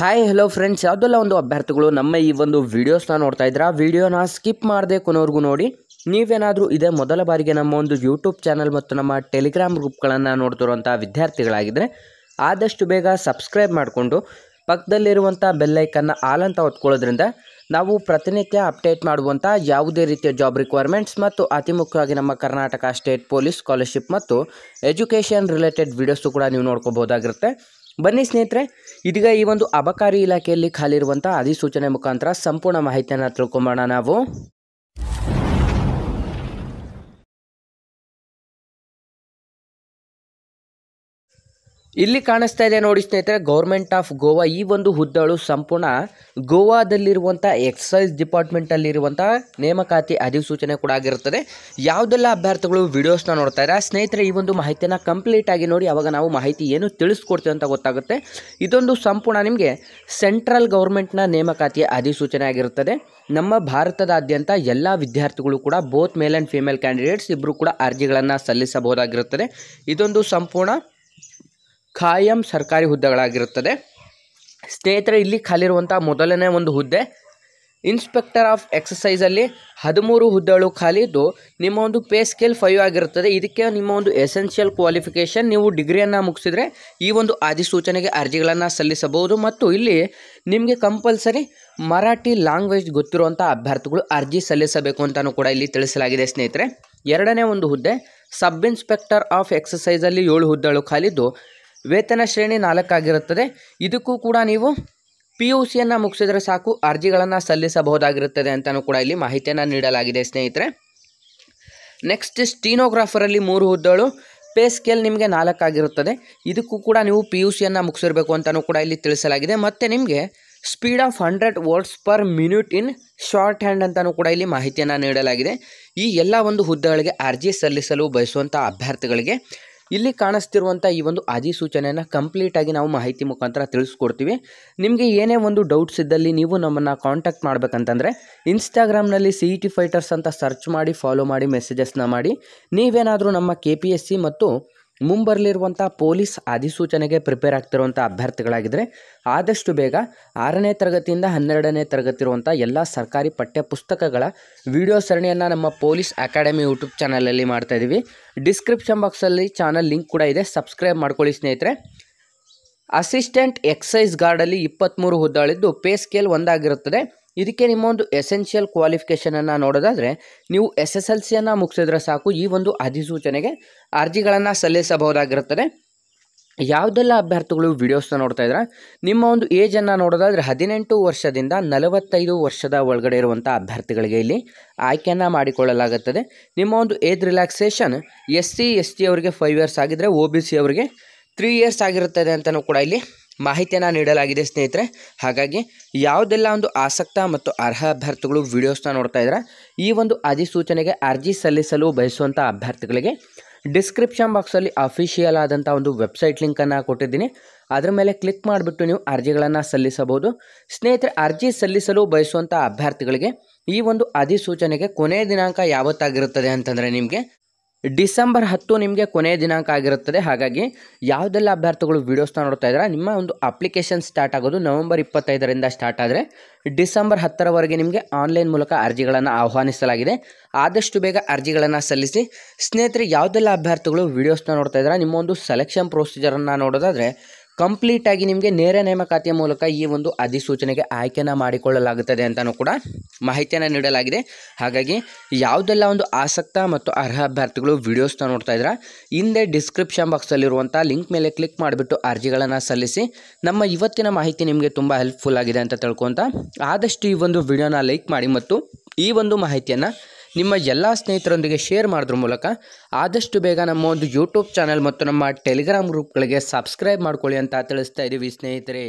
hi hello friends ಯಾವುದೆಲ್ಲ ಒಂದು ಅಭ್ಯರ್ಥಿಗಳು ನಮ್ಮ ಈ ಒಂದು ವೀಡಿಯೋಸ್ನ ನೋಡ್ತಾ ಇದ್ರೆ ಆ ವೀಡಿಯೋನ ಸ್ಕಿಪ್ ಮಾಡದೆ ಕೊನೋರ್ಗೂ ನೋಡಿ ನೀವೇನಾದರೂ ಇದೇ ಮೊದಲ ಬಾರಿಗೆ ನಮ್ಮ ಒಂದು ಯೂಟ್ಯೂಬ್ ಚಾನಲ್ ಮತ್ತು ನಮ್ಮ ಟೆಲಿಗ್ರಾಮ್ ಗ್ರೂಪ್ಗಳನ್ನು ನೋಡ್ತಿರುವಂಥ ವಿದ್ಯಾರ್ಥಿಗಳಾಗಿದ್ದರೆ ಆದಷ್ಟು ಬೇಗ ಸಬ್ಸ್ಕ್ರೈಬ್ ಮಾಡಿಕೊಂಡು ಪಕ್ಕದಲ್ಲಿರುವಂಥ ಬೆಲ್ಲೈಕನ್ನು ಆಲ್ ಅಂತ ಹೊತ್ಕೊಳ್ಳೋದ್ರಿಂದ ನಾವು ಪ್ರತಿನಿತ್ಯ ಅಪ್ಡೇಟ್ ಮಾಡುವಂಥ ಯಾವುದೇ ರೀತಿಯ ಜಾಬ್ ರಿಕ್ವೈರ್ಮೆಂಟ್ಸ್ ಮತ್ತು ಅತಿ ಮುಖ್ಯವಾಗಿ ನಮ್ಮ ಕರ್ನಾಟಕ ಸ್ಟೇಟ್ ಪೊಲೀಸ್ ಸ್ಕಾಲರ್ಶಿಪ್ ಮತ್ತು ಎಜುಕೇಷನ್ ರಿಲೇಟೆಡ್ ವೀಡಿಯೋಸು ಕೂಡ ನೀವು ನೋಡ್ಕೋಬೋದಾಗಿರುತ್ತೆ ಬನ್ನಿ ಸ್ನೇಹಿತರೆ ಇದೀಗ ಈ ಒಂದು ಅಬಕಾರಿ ಇಲಾಖೆಯಲ್ಲಿ ಖಾಲಿ ಇರುವಂತಹ ಅಧಿಸೂಚನೆ ಮುಖಾಂತರ ಸಂಪೂರ್ಣ ಮಾಹಿತಿಯನ್ನು ತಿಳ್ಕೊಂಬೋಣ ನಾವು ಇಲ್ಲಿ ಕಾಣಿಸ್ತಾ ಇದೆ ನೋಡಿ ಸ್ನೇಹಿತರೆ ಗೌರ್ಮೆಂಟ್ ಆಫ್ ಗೋವಾ ಈ ಒಂದು ಹುದ್ದಳು ಸಂಪೂರ್ಣ ಗೋವಾದಲ್ಲಿರುವಂಥ ಎಕ್ಸೈಸ್ ಡಿಪಾರ್ಟ್ಮೆಂಟಲ್ಲಿರುವಂಥ ನೇಮಕಾತಿ ಅಧಿಸೂಚನೆ ಕೂಡ ಆಗಿರುತ್ತದೆ ಯಾವುದೆಲ್ಲ ಅಭ್ಯರ್ಥಿಗಳು ವಿಡಿಯೋಸ್ನ ನೋಡ್ತಾ ಇದ್ದಾರೆ ಸ್ನೇಹಿತರೆ ಈ ಒಂದು ಮಾಹಿತಿಯನ್ನು ಆಗಿ ನೋಡಿ ಅವಾಗ ನಾವು ಮಾಹಿತಿ ಏನು ತಿಳಿಸ್ಕೊಡ್ತೀವಿ ಅಂತ ಗೊತ್ತಾಗುತ್ತೆ ಇದೊಂದು ಸಂಪೂರ್ಣ ನಿಮಗೆ ಸೆಂಟ್ರಲ್ ಗೌರ್ಮೆಂಟ್ನ ನೇಮಕಾತಿಯ ಅಧಿಸೂಚನೆ ಆಗಿರುತ್ತದೆ ನಮ್ಮ ಭಾರತದಾದ್ಯಂತ ಎಲ್ಲ ವಿದ್ಯಾರ್ಥಿಗಳು ಕೂಡ both male and female candidates ಇಬ್ಬರು ಕೂಡ ಅರ್ಜಿಗಳನ್ನು ಸಲ್ಲಿಸಬಹುದಾಗಿರುತ್ತದೆ ಇದೊಂದು ಸಂಪೂರ್ಣ ಖಾಯಂ ಸರ್ಕಾರಿ ಹುದ್ದೆಗಳಾಗಿರುತ್ತದೆ ಸ್ನೇಹಿತರೆ ಇಲ್ಲಿ ಖಾಲಿರುವಂಥ ಮೊದಲನೇ ಒಂದು ಹುದ್ದೆ ಇನ್ಸ್ಪೆಕ್ಟರ್ ಆಫ್ ಎಕ್ಸಸೈಸಲ್ಲಿ ಹದಿಮೂರು ಹುದ್ದೆಗಳು ಖಾಲಿ ಇದ್ದು ನಿಮ್ಮ ಒಂದು ಪೇ ಸ್ಕೇಲ್ ಫೈವ್ ಆಗಿರುತ್ತದೆ ಇದಕ್ಕೆ ನಿಮ್ಮ ಒಂದು ಎಸೆನ್ಷಿಯಲ್ ಕ್ವಾಲಿಫಿಕೇಷನ್ ನೀವು ಡಿಗ್ರಿಯನ್ನು ಮುಗಿಸಿದರೆ ಈ ಒಂದು ಅಧಿಸೂಚನೆಗೆ ಅರ್ಜಿಗಳನ್ನು ಸಲ್ಲಿಸಬಹುದು ಮತ್ತು ಇಲ್ಲಿ ನಿಮಗೆ ಕಂಪಲ್ಸರಿ ಮರಾಠಿ ಲ್ಯಾಂಗ್ವೇಜ್ ಗೊತ್ತಿರುವಂಥ ಅಭ್ಯರ್ಥಿಗಳು ಅರ್ಜಿ ಸಲ್ಲಿಸಬೇಕು ಅಂತಲೂ ಕೂಡ ಇಲ್ಲಿ ತಿಳಿಸಲಾಗಿದೆ ಸ್ನೇಹಿತರೆ ಎರಡನೇ ಒಂದು ಹುದ್ದೆ ಸಬ್ ಇನ್ಸ್ಪೆಕ್ಟರ್ ಆಫ್ ಎಕ್ಸಸೈಸಲ್ಲಿ ಏಳು ಹುದ್ದೆಗಳು ಖಾಲಿದ್ದು ವೇತನ ಶ್ರೇಣಿ ನಾಲ್ಕಾಗಿರುತ್ತದೆ ಇದಕ್ಕೂ ಕೂಡ ನೀವು ಪಿ ಯು ಸಿಯನ್ನು ಮುಗಿಸಿದರೆ ಸಾಕು ಅರ್ಜಿಗಳನ್ನು ಸಲ್ಲಿಸಬಹುದಾಗಿರುತ್ತದೆ ಅಂತಲೂ ಕೂಡ ಇಲ್ಲಿ ಮಾಹಿತಿಯನ್ನು ನೀಡಲಾಗಿದೆ ಸ್ನೇಹಿತರೆ ನೆಕ್ಸ್ಟ್ ಸ್ಟೀನೋಗ್ರಾಫರಲ್ಲಿ ಮೂರು ಹುದ್ದೆಗಳು ಪೇ ಸ್ಕೇಲ್ ನಿಮಗೆ ನಾಲ್ಕಾಗಿರುತ್ತದೆ ಇದಕ್ಕೂ ಕೂಡ ನೀವು ಪಿ ಯು ಸಿಯನ್ನು ಮುಗಿಸಿರಬೇಕು ಅಂತಲೂ ಕೂಡ ಇಲ್ಲಿ ತಿಳಿಸಲಾಗಿದೆ ಮತ್ತು ನಿಮಗೆ speed of hundred words per minute in shorthand ಅಂತಲೂ ಕೂಡ ಇಲ್ಲಿ ಮಾಹಿತಿಯನ್ನು ನೀಡಲಾಗಿದೆ ಈ ಎಲ್ಲ ಒಂದು ಹುದ್ದೆಗಳಿಗೆ ಅರ್ಜಿ ಸಲ್ಲಿಸಲು ಬಯಸುವಂಥ ಅಭ್ಯರ್ಥಿಗಳಿಗೆ ಇಲ್ಲಿ ಕಾಣಿಸ್ತಿರುವಂಥ ಈ ಒಂದು ಅಧಿಸೂಚನೆಯನ್ನು ಕಂಪ್ಲೀಟಾಗಿ ನಾವು ಮಾಹಿತಿ ಮುಖಾಂತರ ತಿಳಿಸ್ಕೊಡ್ತೀವಿ ನಿಮಗೆ ಏನೇ ಒಂದು ಡೌಟ್ಸ್ ಇದ್ದಲ್ಲಿ ನೀವು ನಮ್ಮನ್ನು ಕಾಂಟ್ಯಾಕ್ಟ್ ಮಾಡಬೇಕಂತಂದರೆ ಇನ್ಸ್ಟಾಗ್ರಾಮ್ನಲ್ಲಿ C E e T fighters ಅಂತ ಸರ್ಚ್ ಮಾಡಿ ಫಾಲೋ ಮಾಡಿ ಮೆಸೇಜಸ್ನ ಮಾಡಿ ನೀವೇನಾದರೂ ನಮ್ಮ ಕೆ ಪಿ ಎಸ್ ಸಿ ಮತ್ತು ಮುಂಬರಲಿರುವಂಥ ಪೊಲೀಸ್ ಅಧಿಸೂಚನೆಗೆ ಪ್ರಿಪೇರ್ ಆಗ್ತಿರುವಂಥ ಅಭ್ಯರ್ಥಿಗಳಾಗಿದ್ದರೆ ಆದಷ್ಟು ಬೇಗ ಆರನೇ ತರಗತಿಯಿಂದ ಹನ್ನೆರಡನೇ ತರಗತಿ ಇರುವಂಥ ಎಲ್ಲ ಸರ್ಕಾರಿ ಪಠ್ಯ ಪುಸ್ತಕಗಳ ವಿಡಿಯೋ ಸರಣಿಯನ್ನು ನಮ್ಮ ಪೊಲೀಸ್ ಅಕಾಡೆಮಿ ಯೂಟ್ಯೂಬ್ ಚಾನಲಲ್ಲಿ ಇದ್ದೀವಿ ಡಿಸ್ಕ್ರಿಪ್ಷನ್ ಬಾಕ್ಸಲ್ಲಿ ಚಾನಲ್ ಲಿಂಕ್ ಕೂಡ ಇದೆ ಸಬ್ಸ್ಕ್ರೈಬ್ ಮಾಡ್ಕೊಳ್ಳಿ ಸ್ನೇಹಿತರೆ ಅಸಿಸ್ಟೆಂಟ್ ಎಕ್ಸೈಸ್ ಗಾರ್ಡಲ್ಲಿ ಇಪ್ಪತ್ತ್ಮೂರು ಹುದ್ದಾಳಿದ್ದು ಪೇ ಸ್ಕೇಲ್ ಒಂದಾಗಿರುತ್ತದೆ ಇದಕ್ಕೆ ನಿಮ್ಮ ಒಂದು ಎಸೆನ್ಷಿಯಲ್ ಕ್ವಾಲಿಫಿಕೇಷನನ್ನು ನೋಡೋದಾದರೆ ನೀವು ಎಸ್ ಎಸ್ ಎಲ್ ಸಿಯನ್ನು ಮುಗಿಸಿದ್ರೆ ಸಾಕು ಈ ಒಂದು ಅಧಿಸೂಚನೆಗೆ ಅರ್ಜಿಗಳನ್ನು ಸಲ್ಲಿಸಬಹುದಾಗಿರುತ್ತದೆ ಯಾವುದೆಲ್ಲ ಅಭ್ಯರ್ಥಿಗಳು ವಿಡಿಯೋಸ್ನ ನೋಡ್ತಾ ಇದ್ರೆ ನಿಮ್ಮ ಒಂದು ಏಜನ್ನು ನೋಡೋದಾದರೆ ಹದಿನೆಂಟು ವರ್ಷದಿಂದ ನಲವತ್ತೈದು ವರ್ಷದ ಒಳಗಡೆ ಇರುವಂಥ ಅಭ್ಯರ್ಥಿಗಳಿಗೆ ಇಲ್ಲಿ ಆಯ್ಕೆಯನ್ನು ಮಾಡಿಕೊಳ್ಳಲಾಗುತ್ತದೆ ನಿಮ್ಮ ಒಂದು age relaxation S C S T ಅವರಿಗೆ ಫೈವ್ ಇಯರ್ಸ್ ಆಗಿದ್ದರೆ ಒ ಬಿ ಸಿ ಅವರಿಗೆ ತ್ರೀ ಇಯರ್ಸ್ ಆಗಿರುತ್ತದೆ ಅಂತಲೂ ಕೂಡ ಇಲ್ಲಿ ಮಾಹಿತಿಯನ್ನು ನೀಡಲಾಗಿದೆ ಸ್ನೇಹಿತರೆ ಹಾಗಾಗಿ ಯಾವುದೆಲ್ಲ ಒಂದು ಆಸಕ್ತ ಮತ್ತು ಅರ್ಹ ಅಭ್ಯರ್ಥಿಗಳು ವಿಡಿಯೋಸ್ನ ನೋಡ್ತಾ ಇದ್ದಾರೆ ಈ ಒಂದು ಅಧಿಸೂಚನೆಗೆ ಅರ್ಜಿ ಸಲ್ಲಿಸಲು ಬಯಸುವಂಥ ಅಭ್ಯರ್ಥಿಗಳಿಗೆ ಡಿಸ್ಕ್ರಿಪ್ಷನ್ ಬಾಕ್ಸಲ್ಲಿ ಅಫಿಷಿಯಲ್ ಆದಂಥ ಒಂದು ವೆಬ್ಸೈಟ್ ಲಿಂಕನ್ನು ಕೊಟ್ಟಿದ್ದೀನಿ ಅದರ ಮೇಲೆ ಕ್ಲಿಕ್ ಮಾಡಿಬಿಟ್ಟು ನೀವು ಅರ್ಜಿಗಳನ್ನು ಸಲ್ಲಿಸಬಹುದು ಸ್ನೇಹಿತರೆ ಅರ್ಜಿ ಸಲ್ಲಿಸಲು ಬಯಸುವಂಥ ಅಭ್ಯರ್ಥಿಗಳಿಗೆ ಈ ಒಂದು ಅಧಿಸೂಚನೆಗೆ ಕೊನೆಯ ದಿನಾಂಕ ಯಾವತ್ತಾಗಿರುತ್ತದೆ ಅಂತಂದರೆ ನಿಮಗೆ ಡಿಸೆಂಬರ್ ಹತ್ತು ನಿಮಗೆ ಕೊನೆಯ ದಿನಾಂಕ ಆಗಿರುತ್ತದೆ ಹಾಗಾಗಿ ಯಾವುದೆಲ್ಲ ಅಭ್ಯರ್ಥಿಗಳು ವೀಡಿಯೋಸ್ನ ನೋಡ್ತಾ ಇದ್ದಾರೆ ನಿಮ್ಮ ಒಂದು ಅಪ್ಲಿಕೇಶನ್ ಸ್ಟಾರ್ಟ್ ಆಗೋದು ನವೆಂಬರ್ ಇಪ್ಪತ್ತೈದರಿಂದ ಸ್ಟಾರ್ಟ್ ಆದರೆ ಡಿಸೆಂಬರ್ ಹತ್ತರವರೆಗೆ ನಿಮಗೆ ಆನ್ಲೈನ್ ಮೂಲಕ ಅರ್ಜಿಗಳನ್ನು ಆಹ್ವಾನಿಸಲಾಗಿದೆ ಆದಷ್ಟು ಬೇಗ ಅರ್ಜಿಗಳನ್ನು ಸಲ್ಲಿಸಿ ಸ್ನೇಹಿತರೆ ಯಾವುದೆಲ್ಲ ಅಭ್ಯರ್ಥಿಗಳು ವೀಡಿಯೋಸ್ನ ನೋಡ್ತಾ ಇದ್ದಾರೆ ನಿಮ್ಮ ಒಂದು ಸೆಲೆಕ್ಷನ್ ಪ್ರೊಸೀಜರನ್ನು ನೋಡೋದಾದರೆ ಕಂಪ್ಲೀಟಾಗಿ ನಿಮಗೆ ನೇರ ನೇಮಕಾತಿಯ ಮೂಲಕ ಈ ಒಂದು ಅಧಿಸೂಚನೆಗೆ ಆಯ್ಕೆಯನ್ನು ಮಾಡಿಕೊಳ್ಳಲಾಗುತ್ತದೆ ಅಂತಲೂ ಕೂಡ ಮಾಹಿತಿಯನ್ನು ನೀಡಲಾಗಿದೆ ಹಾಗಾಗಿ ಯಾವುದೆಲ್ಲ ಒಂದು ಆಸಕ್ತ ಮತ್ತು ಅರ್ಹ ಅಭ್ಯರ್ಥಿಗಳು ವಿಡಿಯೋಸ್ನ ನೋಡ್ತಾ ಇದ್ರ ಹಿಂದೆ ಡಿಸ್ಕ್ರಿಪ್ಷನ್ ಬಾಕ್ಸಲ್ಲಿರುವಂಥ ಲಿಂಕ್ ಮೇಲೆ ಕ್ಲಿಕ್ ಮಾಡಿಬಿಟ್ಟು ಅರ್ಜಿಗಳನ್ನು ಸಲ್ಲಿಸಿ ನಮ್ಮ ಇವತ್ತಿನ ಮಾಹಿತಿ ನಿಮಗೆ ತುಂಬ ಹೆಲ್ಪ್ಫುಲ್ ಆಗಿದೆ ಅಂತ ತಿಳ್ಕೊತ ಆದಷ್ಟು ಈ ಒಂದು ವಿಡಿಯೋನ ಲೈಕ್ ಮಾಡಿ ಮತ್ತು ಈ ಒಂದು ಮಾಹಿತಿಯನ್ನು ನಿಮ್ಮ ಎಲ್ಲ ಸ್ನೇಹಿತರೊಂದಿಗೆ ಶೇರ್ ಮಾಡಿದ್ರ ಮೂಲಕ ಆದಷ್ಟು ಬೇಗ ನಮ್ಮ ಒಂದು ಯೂಟ್ಯೂಬ್ ಚಾನಲ್ ಮತ್ತು ನಮ್ಮ ಟೆಲಿಗ್ರಾಮ್ ಗ್ರೂಪ್ಗಳಿಗೆ ಸಬ್ಸ್ಕ್ರೈಬ್ ಮಾಡ್ಕೊಳ್ಳಿ ಅಂತ ತಿಳಿಸ್ತಾ ಇದ್ದೀವಿ ಸ್ನೇಹಿತರೆ